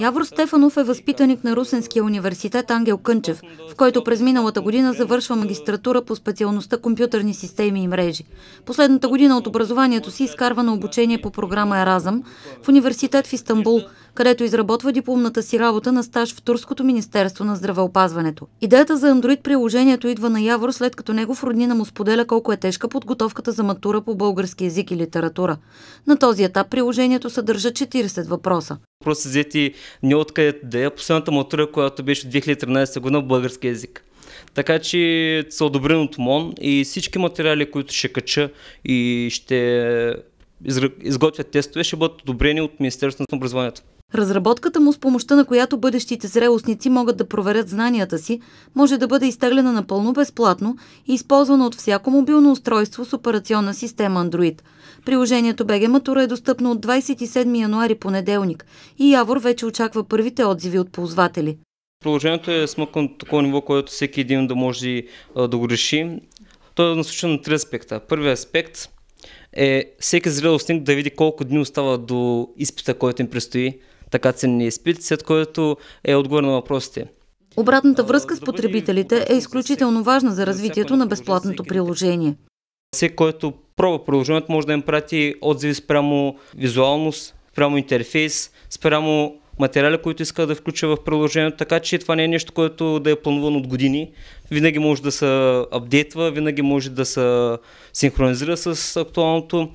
Явор Стефанов е възпитаник на Русенския университет Ангел Кънчев, в който през миналата година завършва магистратура по специалността компютърни системи и мрежи. Последната година от образованието си изкарва на обучение по програма Еразъм в университет в Истанбул – където изработва дипломната си работа на стаж в Турското министерство на здравеопазването. Идеята за Android приложението идва на Явор, след като негов роднина му споделя колко е тежка подготовката за матура по български язик и литература. На този етап приложението съдържа 40 въпроса. Просто взети не откъде да е последната матура, която беше в 2013 година в български язик. Така че са одобрен от МОН и всички материали, които ще кача и ще изготвят тестове, ще бъдат одобрени от Министерството на образованието. Разработката му, с помощта на която бъдещите зрелостници могат да проверят знанията си, може да бъде изтеглена напълно безплатно и използвана от всяко мобилно устройство с операционна система Android. Приложението BG Matura е достъпно от 27 януари понеделник и Явор вече очаква първите отзиви от ползватели. Приложението е смъкнато на такова ниво, което всеки един да може да го реши. Той е насочен на три аспекта. Първият аспект е всеки зрелостник да види колко дни остава до изпита, който им предстои така ценни изпит, след което е отговор на въпросите. Обратната връзка с потребителите е изключително важна за развитието на безплатното приложение. Всеки, който пробва приложението, може да им прати отзиви спрямо визуалност, спрямо интерфейс, спрямо материали, които иска да включа в приложението, така че това не е нещо, което да е планувано от години. Винаги може да се апдейтва, винаги може да се синхронизира с актуалното.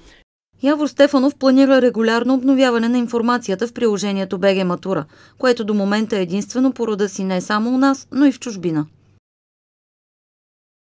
Явор Стефанов планира регулярно обновяване на информацията в приложението БГ Матура, което до момента е единствено по рода си не само у нас, но и в чужбина.